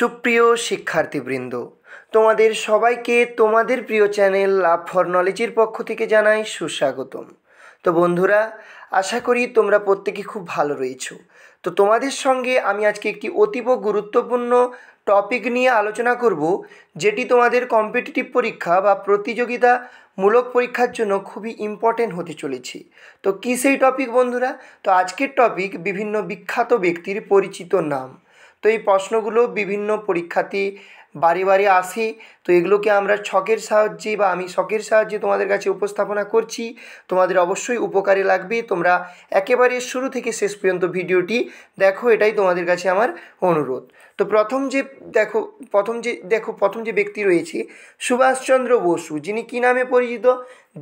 সুপ্রিয় শিক্ষার্থীবৃন্দ তোমাদের সবাইকে তোমাদের প্রিয় চ্যানেল লাভ ফর নলেজের পক্ষ থেকে জানাই সুস্বাগতম তো বন্ধুরা আশা করি তোমরা প্রত্যেকে খুব ভালো রয়েছো তো তোমাদের সঙ্গে আমি আজকে একটি অতীব গুরুত্বপূর্ণ টপিক নিয়ে আলোচনা করব যেটি তোমাদের কম্পিটিটিভ পরীক্ষা বা প্রতিযোগিতা মূলক পরীক্ষার জন্য খুবই ইম্পর্টেন্ট হতে চলেছে তো কী সেই টপিক বন্ধুরা তো আজকের টপিক বিভিন্ন বিখ্যাত ব্যক্তির পরিচিত নাম তো এই প্রশ্নগুলো বিভিন্ন পরীক্ষাতে বারে বারে আসে তো এগুলোকে আমরা ছকের সাহায্যে বা আমি ছকের সাহায্যে তোমাদের কাছে উপস্থাপনা করছি তোমাদের অবশ্যই উপকারে লাগবে তোমরা একেবারে শুরু থেকে শেষ পর্যন্ত ভিডিওটি দেখো এটাই তোমাদের কাছে আমার অনুরোধ তো প্রথম যে দেখো প্রথম যে দেখো প্রথম যে ব্যক্তি রয়েছে সুভাষচন্দ্র বসু যিনি কি নামে পরিচিত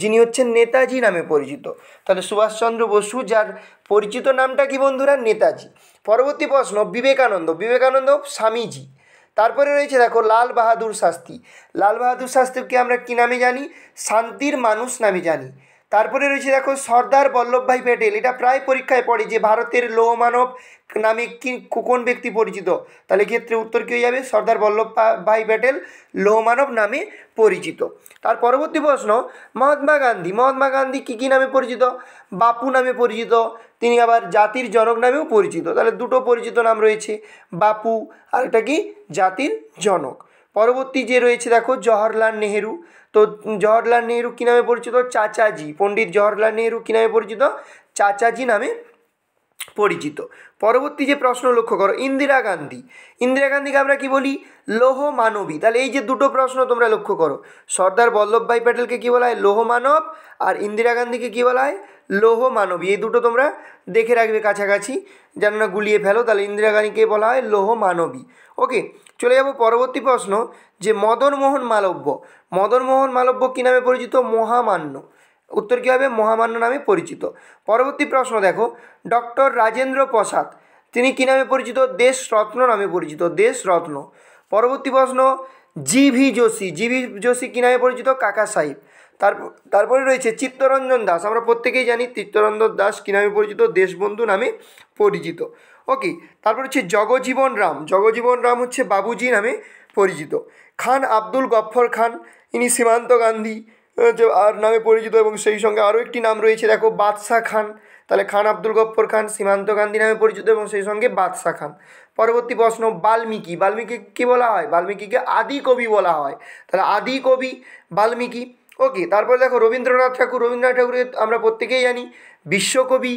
যিনি হচ্ছেন নেতাজি নামে পরিচিত তাহলে সুভাষচন্দ্র বসু যার পরিচিত নামটা কি বন্ধুরা নেতাজি পরবর্তী প্রশ্ন বিবেকানন্দ বিবেকানন্দ স্বামীজি তারপরে রয়েছে দেখো লাল বাহাদুর শাস্ত্রী লাল বাহাদুর শাস্ত্রীকে আমরা কী নামে জানি শান্তির মানুষ নামে জানি তারপরে রয়েছে দেখো সর্দার বল্লভভাই প্যাটেল এটা প্রায় পরীক্ষায় পড়ে যে ভারতের লৌহ মানব নামে কি কোন ব্যক্তি পরিচিত তাহলে ক্ষেত্রে উত্তর কী হয়ে যাবে সর্দার বল্লভভাই প্যাটেল লৌ মানব নামে পরিচিত তার পরবর্তী প্রশ্ন মহাত্মা গান্ধী মহাত্মা গান্ধী কী কী নামে পরিচিত বাপু নামে পরিচিত তিনি আবার জাতির জনক নামেও পরিচিত তাহলে দুটো পরিচিত নাম রয়েছে বাপু আর একটা কি জাতির জনক পরবর্তী যে রয়েছে দেখো জওহরলাল নেহেরু তো জওহরলাল নেহেরু কী নামে পরিচিত চাচাজি পণ্ডিত জওহরলাল নেহেরু কী নামে পরিচিত চাচাজি নামে পরিচিত পরবর্তী যে প্রশ্ন লক্ষ্য করো ইন্দিরা গান্ধী ইন্দিরা গান্ধীকে আমরা কি বলি লৌহ মানবী তাহলে এই যে দুটো প্রশ্ন তোমরা লক্ষ্য করো সর্দার বল্লভভাই প্যাটেলকে কী বলা হয় লৌহ মানব আর ইন্দিরা গান্ধীকে কী বলা হয় লৌহ মানবী এই দুটো তোমরা দেখে রাখবে কাছাকাছি যেন না গুলিয়ে ফেলো তাহলে ইন্দিরা গান্ধীকে বলা হয় লৌহ মানবী ওকে চলে যাবো পরবর্তী প্রশ্ন যে মদনমোহন মালব্য মদনমোহন মালব্য কী নামে পরিচিত মহামান্য উত্তর কী হবে মহামান্য নামে পরিচিত পরবর্তী প্রশ্ন দেখো ডক্টর রাজেন্দ্র প্রসাদ তিনি কী নামে পরিচিত দেশ রত্ন নামে পরিচিত দেশরত্ন পরবর্তী প্রশ্ন G V Joshi G V Joshi কী নামে পরিচিত কাকা সাহেব তার তারপরে রয়েছে চিত্তরঞ্জন দাস আমরা প্রত্যেকেই জানি চিত্তরঞ্জন দাস কী নামে পরিচিত দেশবন্ধু নামে পরিচিত ওকে তারপর হচ্ছে জগজীবন রাম জগজীবন রাম হচ্ছে বাবুজি নামে পরিচিত খান আব্দুল গফ্ফর খান ইনি সীমান্ত গান্ধী আর নামে পরিচিত এবং সেই সঙ্গে আরও একটি নাম রয়েছে দেখো বাদশাহ খান তাহলে খান আব্দুল গফ্ফর খান সীমান্ত গান্ধী নামে পরিচিত এবং সেই সঙ্গে বাদশাহ খান পরবর্তী প্রশ্ন বাল্মীকি বাল্মীকি কী বলা হয় বাল্মীকিকে আদি কবি বলা হয় তাহলে আদি কবি বাল্মীকি ওকে তারপর দেখো রবীন্দ্রনাথ ঠাকুর রবীন্দ্রনাথ ঠাকুরের আমরা প্রত্যেকেই জানি বিশ্বকবি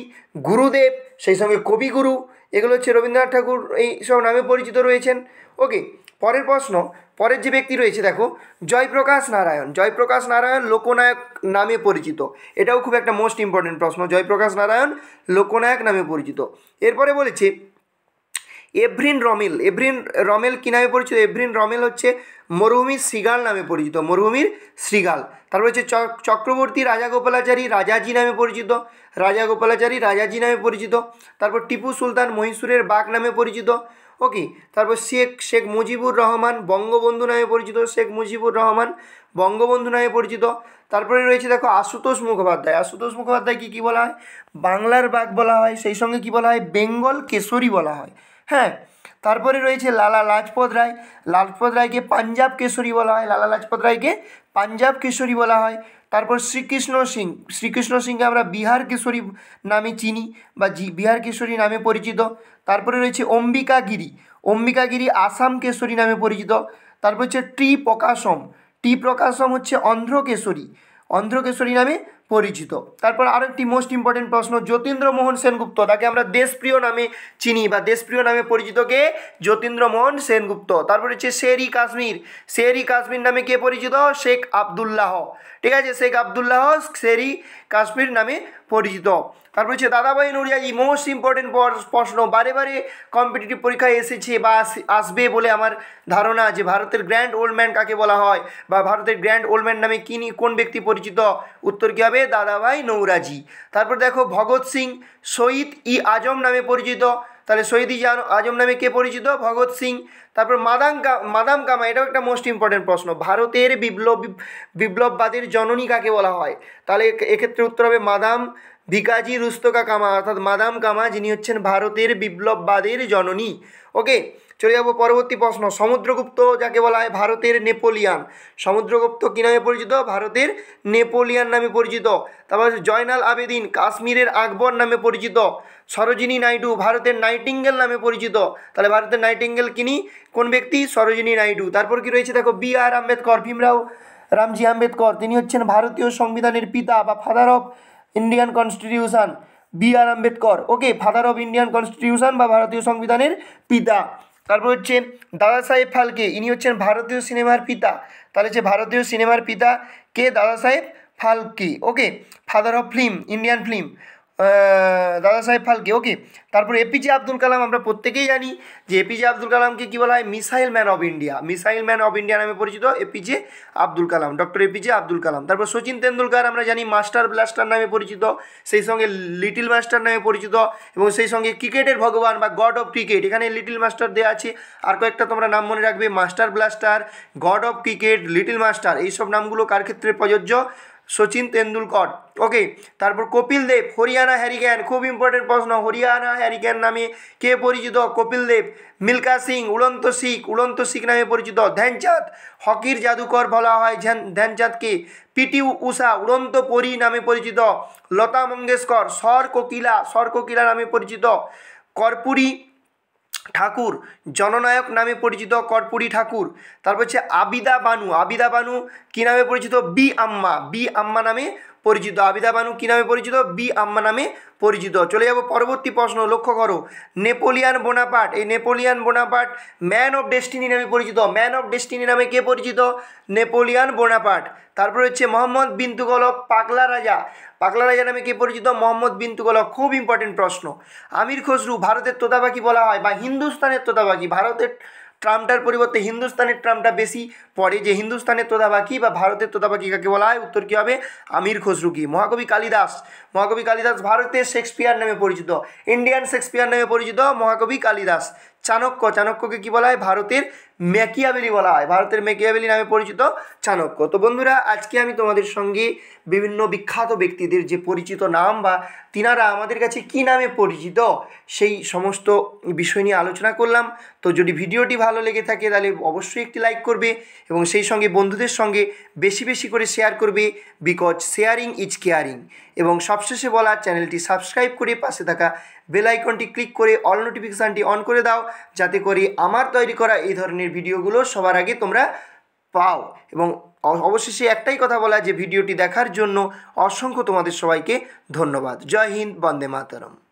গুরুদেব সেই সঙ্গে কবিগুরু এগুলো হচ্ছে রবীন্দ্রনাথ ঠাকুর এই সব নামে পরিচিত রয়েছেন ওকে পরের প্রশ্ন পরের যে ব্যক্তি রয়েছে দেখো জয়প্রকাশ নারায়ণ জয়প্রকাশ নারায়ণ লোকনায়ক নামে পরিচিত এটাও খুব একটা মোস্ট ইম্পর্টেন্ট প্রশ্ন জয়প্রকাশ নারায়ণ লোকনায়ক নামে পরিচিত এরপরে বলেছে এভরিন রমেল এভরিন রমেল কী নামে পরিচিত এভরিন রমেল হচ্ছে মরুভূমির শ্রীগাল নামে পরিচিত মরুভূমির শ্রীগাল তারপর হচ্ছে চক্রবর্তী রাজা গোপালাচারী রাজাজি নামে পরিচিত রাজা গোপালাচারী রাজাজি নামে পরিচিত তারপর টিপু সুলতান মহীশূরের বাঘ নামে পরিচিত ওকে তারপর শেখ শেখ মুজিবুর রহমান বঙ্গবন্ধু নামে পরিচিত শেখ মুজিবুর রহমান বঙ্গবন্ধু নামে পরিচিত তারপরে রয়েছে দেখো আশুতোষ মুখোপাধ্যায় আশুতোষ মুখোপাধ্যায় কী কী বলা হয় বাংলার বাঘ বলা হয় সেই সঙ্গে কী বলা হয় বেঙ্গল কেশরী বলা হয় হ্যাঁ তারপরে রয়েছে লালা লাজপত রায় লাজপত রায়কে পাঞ্জাব কেশরী বলা হয় লালা লাজপত রায়কে পাঞ্জাব কেশরী বলা হয় তারপর শ্রীকৃষ্ণ সিং শ্রীকৃষ্ণ সিংকে আমরা বিহার কেশরী নামে চিনি বা বিহার কেশরী নামে পরিচিত তারপরে রয়েছে অম্বিকাগিরি অম্বিকাগিরি আসাম কেশরী নামে পরিচিত তারপর হচ্ছে টি প্রকাশম টি প্রকাশম হচ্ছে অন্ধ্র কেশরী অন্ধ্র কেশরী নামে পরিচিত তারপর আরেকটি মোস্ট ইম্পর্টেন্ট প্রশ্ন যতীন্দ্রমোহন সেনগুপ্ত তাকে আমরা দেশপ্রিয় নামে চিনি বা দেশপ্রিয় নামে পরিচিত কে যতীন্দ্রমোহন সেনগুপ্ত তারপর হচ্ছে শেরি কাশ্মীর শেরি কাশ্মীর নামে কে পরিচিত শেখ আবদুল্লাহ ঠিক আছে শেখ আবদুল্লাহ শেরি কাশ্মীর নামে পরিচিত তারপর হচ্ছে দাদাভাই নড়িয়া ই মোস্ট ইম্পর্টেন্ট প্রশ্ন বারে বারে কম্পিটিটিভ পরীক্ষায় এসেছে বা আসবে বলে আমার ধারণা যে ভারতের গ্র্যান্ড ওল্ডম্যান কাকে বলা হয় বা ভারতের গ্র্যান্ড ওল্ডম্যান নামে কিনি কোন ব্যক্তি পরিচিত উত্তর কী হবে দাদাভাই নৌরাজি তারপর দেখো ভগৎ সিং শহীদ ই আজম নামে পরিচিত তাহলে শহীদ আজম নামে কে পরিচিত ভগৎ সিং তারপর মাদাম মাদাম কামা এটাও একটা মোস্ট ইম্পর্টেন্ট প্রশ্ন ভারতের বিপ্লব বিপ্লববাদীর জননী কাকে বলা হয় তাহলে এক্ষেত্রে উত্তর হবে মাদাম ভিকাজি রুস্তকা কামা অর্থাৎ মাদাম কামা যিনি হচ্ছেন ভারতের বিপ্লববাদের জননী ওকে চলে যাবো পরবর্তী প্রশ্ন সমুদ্রগুপ্ত যাকে বলা হয় ভারতের নেপোলিয়ান সমুদ্রগুপ্ত কী নামে পরিচিত ভারতের নেপোলিয়ান নামে পরিচিত তারপর জয়নাল আবেদিন কাশ্মীরের আকবর নামে পরিচিত সরোজিনী নাইডু ভারতের নাইটিঙ্গেল নামে পরিচিত তাহলে ভারতের নাইটিঙ্গেল কিনি কোন ব্যক্তি সরোজিনী নাইডু তারপর কি রয়েছে দেখো বি আর আম্বেদকর ভীমরাও রামজি আম্বেদকর তিনি হচ্ছেন ভারতীয় সংবিধানের পিতা বা father of Indian constitution B R Ambedkar okay father of Indian constitution বা ভারতীয় সংবিধানের পিতা তারপর হচ্ছে দাদা সাহেব ফালকে ইনি হচ্ছেন ভারতীয় সিনেমার পিতা তাহলে হচ্ছে ভারতীয় সিনেমার পিতা কে Dadasaheb Phalke okay father of film Indian film Dadasaheb Phalke ওকে তারপর এপিজে আব্দুল কালাম আমরা প্রত্যেকেই জানি যে এপিজে আব্দুল কালামকে কী বলা হয় missile man of India missile man of India নামে পরিচিত APJ Abdul Kalam doctor APJ Abdul Kalam তারপর সচিন তেন্ডুলকার আমরা জানি মাস্টার ব্লাস্টার নামে পরিচিত সেই সঙ্গে লিটিল মাস্টার নামে পরিচিত এবং সেই সঙ্গে ক্রিকেটের ভগবান বা গড অফ ক্রিকেট এখানে লিটিল মাস্টার দেওয়া আছে আর কয়েকটা তোমরা নাম মনে রাখবে master blaster god of cricket little master এইসব নামগুলো কার ক্ষেত্রে প্রযোজ্য সচিন তেন্ডুলকর ওকে তারপর কপিল দেব হরিয়ানা হ্যারিকেন খুব ইম্পর্টেন্ট প্রশ্ন হরিয়ানা হ্যারিকেন নামে কে পরিচিত কপিল দেব মিল্কা সিং উড়ন্ত শিখ উড়ন্ত শিখ নামে পরিচিত ধ্যানচাঁদ হকির জাদুকর বলা হয় ধ্যানচাঁদকে পিটি উষা উড়ন্ত পরী নামে পরিচিত লতা মঙ্গেশকর সর কোকিলা সর কোকিলা নামে পরিচিত কর্পুরী ঠাকুর জননায়ক নামে পরিচিত কর্পুরী ঠাকুর তারপর হচ্ছে আবিদা বানু আবিদা বানু কী নামে পরিচিত বি আম্মা বি আম্মা নামে পরিচিত আবিদা বানু কী নামে পরিচিত বি আম্মা নামে পরিচিত চলে যাব পরবর্তী প্রশ্ন লক্ষ্য করো নেপোলিয়ান বোনাপাট এই Napoleon Bonaparte man of destiny নামে পরিচিত ম্যান অফ ডেস্টিনি নামে কে পরিচিত নেপোলিয়ান বোনাপাট তারপরে হচ্ছে মোহাম্মদ বিন পাগলা রাজা পাগলা রাজা নামে কে পরিচিত মোহাম্মদ বিন খুব ইম্পর্টেন্ট প্রশ্ন আমির খসরু ভারতের তোতাবাকি বলা হয় বা হিন্দুস্তানের তোতাবাকি ভারতের ট্রামটার পরিবর্তে হিন্দুস্তানের ট্রামটা বেশি পড়ে যে হিন্দুস্তানের তোদাবাকি বা ভারতের তোদাবাকি কাকে বলা হয় উত্তর কী হবে আমির খসরুকি মহাকবি কালিদাস মহাকবি কালিদাস ভারতের শেক্সপিয়ার নামে পরিচিত ইন্ডিয়ান শেক্সপিয়ার নামে পরিচিত মহাকবি কালিদাস চাণক্য চাণক্যকে কী বলা হয় ভারতের ম্যাকিয়াবেলি বলা হয় ভারতের ম্যাকিয়াবেলি নামে পরিচিত চাণক্য তো বন্ধুরা আজকে আমি তোমাদের সঙ্গে বিভিন্ন বিখ্যাত ব্যক্তিদের যে পরিচিত নাম বা তিনারা আমাদের কাছে কি নামে পরিচিত সেই সমস্ত বিষয় নিয়ে আলোচনা করলাম তো যদি ভিডিওটি ভালো লেগে থাকে তাহলে অবশ্যই একটি লাইক করবে এবং সেই সঙ্গে বন্ধুদের সঙ্গে বেশি বেশি করে শেয়ার করবে বিকজ শেয়ারিং ইজ কেয়ারিং এবং সবশেষে বলা চ্যানেলটি সাবস্ক্রাইব করে পাশে থাকা বেল আইকনটি ক্লিক করে অল নোটিফিকেশানটি অন করে দাও যাতে করে আমার তৈরি করা এই ধরনের ভিডিওগুলো সবার আগে তোমরা পাও এবং অবশেষে একটাই কথা বলা যে ভিডিওটি দেখার জন্য অসংখ্য তোমাদের সবাইকে ধন্যবাদ জয় হিন্দ বন্দে মাতরম